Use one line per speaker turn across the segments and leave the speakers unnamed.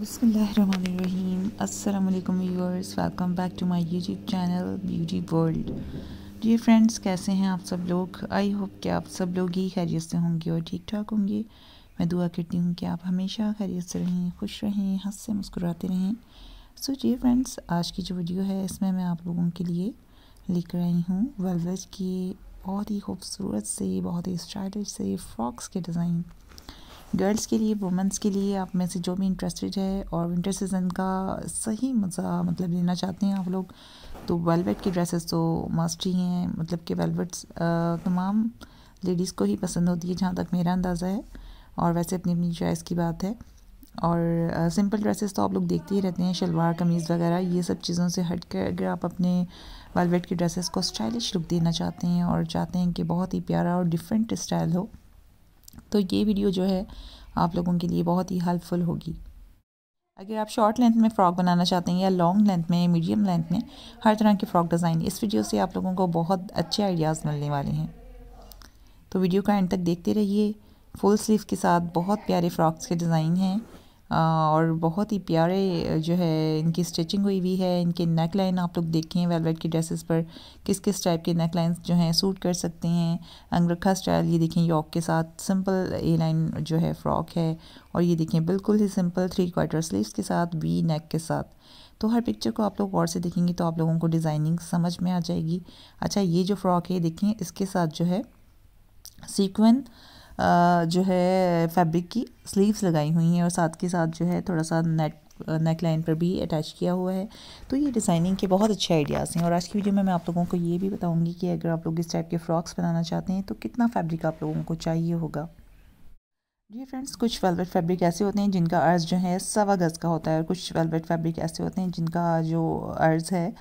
बसमीम अल्लाम viewers welcome back to my YouTube channel beauty world जी फ्रेंड्स कैसे हैं आप सब लोग आई होप कि आप सब लोग ही खैरियत से होंगे और ठीक ठाक होंगे मैं दुआ करती हूँ कि आप हमेशा खैरियत से रहें खुश रहें हंस से मुस्कुराते रहें सो जी फ्रेंड्स आज की जो वीडियो है इसमें मैं आप लोगों के लिए लेकर आई हूँ वेलवेज की बहुत ही खूबसूरत से बहुत ही स्टाइलिश से फ्रॉक्स के डिज़ाइन गर्ल्स के लिए वुमेंस के लिए आप में से जो भी इंटरेस्टेड है और विंटर सीज़न का सही मज़ा मतलब लेना चाहते हैं आप लोग तो वेलवेट की ड्रेसेस तो मस्ट ही हैं मतलब कि वेलवेट्स तमाम लेडीज़ को ही पसंद होती है जहाँ तक मेरा अंदाज़ा है और वैसे अपनी अपनी चॉइस की बात है और आ, सिंपल ड्रेसेस तो आप लोग देखते ही रहते हैं शलवार कमीज़ वगैरह ये सब चीज़ों से हट कर अगर आप अपने वेलवेट की ड्रेसेस को स्टाइलिश लुक देना चाहते हैं और चाहते हैं कि बहुत ही प्यारा और डिफरेंट स्टाइल हो तो ये वीडियो जो है आप लोगों के लिए बहुत ही हेल्पफुल होगी अगर आप शॉर्ट लेंथ में फ़्रॉक बनाना चाहते हैं या लॉन्ग लेंथ में मीडियम लेंथ में हर तरह के फ़्रॉक डिज़ाइन इस वीडियो से आप लोगों को बहुत अच्छे आइडियाज़ मिलने वाले हैं तो वीडियो का एंड तक देखते रहिए फुल स्लीव के साथ बहुत प्यारे फ़्रॉक्स के डिज़ाइन हैं और बहुत ही प्यारे जो है इनकी स्टिचिंग हुई हुई है इनके नेक लाइन आप लोग देखें वेलवेट की ड्रेसेस पर किस किस टाइप के नेक लाइन जो हैं सूट कर सकते हैं अंगरखा स्टाइल ये देखें यॉक के साथ सिंपल ए लाइन जो है फ्रॉक है और ये देखें बिल्कुल ही सिंपल थ्री क्वार्टर स्लीव के साथ वी नेक के साथ तो हर पिक्चर को आप लोग गौर से देखेंगे तो आप लोगों को डिज़ाइनिंग समझ में आ जाएगी अच्छा ये जो फ्रॉक है देखें इसके साथ जो है सीक्वन जो है फैब्रिक की स्लीव्स लगाई हुई हैं और साथ के साथ जो है थोड़ा सा नेट नेक लाइन पर भी अटैच किया हुआ है तो ये डिज़ाइनिंग के बहुत अच्छे आइडियाज़ हैं और आज की वीडियो में मैं आप लोगों को ये भी बताऊंगी कि अगर आप लोग इस टाइप के फ्रॉक्स बनाना चाहते हैं तो कितना फैब्रिक आप लोगों को चाहिए होगा जी फ्रेंड्स कुछ वेलवेट फैब्रिक ऐसे होते हैं जिनका अर्ज़ जो है सवा गज़ का होता है और कुछ वेलवेट फैब्रिक ऐसे होते हैं जिनका जो अर्ज़ है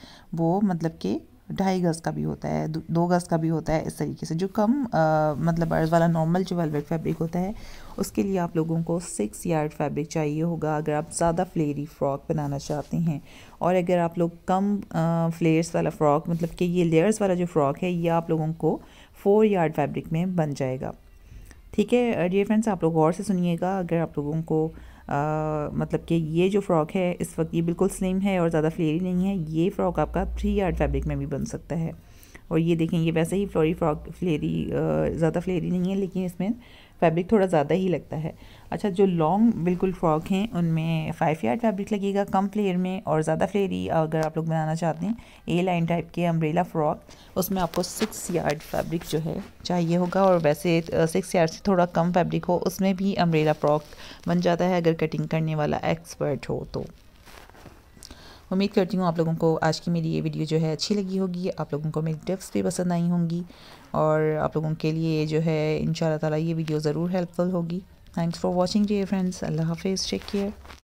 वो मतलब कि ढाई गज़ का भी होता है दो गज़ का भी होता है इस तरीके से जो कम आ, मतलब अर्ज़ वाला नॉर्मल जो वेलवेट फैब्रिक होता है उसके लिए आप लोगों को सिक्स यार्ड फैब्रिक चाहिए होगा अगर आप ज़्यादा फ्लेरी फ़्रॉक बनाना चाहते हैं और अगर आप लोग कम फ्लेयर्स वाला फ़्रॉक मतलब कि ये लेयर्स वाला जो फ़्रॉक है ये आप लोगों को फोर यार्ड फैब्रिक में बन जाएगा ठीक है डियर फ्रेंड्स आप लोग और से सुनिएगा अगर आप लोगों को मतलब कि ये जो फ़्रॉक है इस वक्त ये बिल्कुल स्लिम है और ज़्यादा फ्लेरी नहीं है ये फ़्रॉक आपका थ्री यार्ड फैब्रिक में भी बन सकता है और ये देखें ये वैसे ही फ्लोरी फ्रॉक फ्लेरी ज़्यादा फ्लेरी नहीं है लेकिन इसमें फैब्रिक थोड़ा ज़्यादा ही लगता है अच्छा जो लॉन्ग बिल्कुल फ्रॉक हैं उनमें फाइव यार्ड फैब्रिक लगेगा कम फ्लेयर में और ज़्यादा फ्लेरी अगर आप लोग बनाना चाहते हैं ए लाइन टाइप के अम्ब्रेला फ्रॉक उसमें आपको सिक्स यार्ड फैब्रिक जो है चाहिए होगा और वैसे सिक्स यार्ड से थोड़ा कम फैब्रिक हो उसमें भी अम्ब्रेला फ्रॉक बन जाता है अगर कटिंग करने वाला एक्सपर्ट हो तो उम्मीद करती हूँ आप लोगों को आज की मेरी ये वीडियो जो है अच्छी लगी होगी आप लोगों को मेरी टिप्स भी पसंद आई होंगी और आप लोगों के लिए जो है इन ताला ये वीडियो ज़रूर हेल्पफुल होगी thanks for watching dear friends अल्लाह हाफिज़ टेक केयर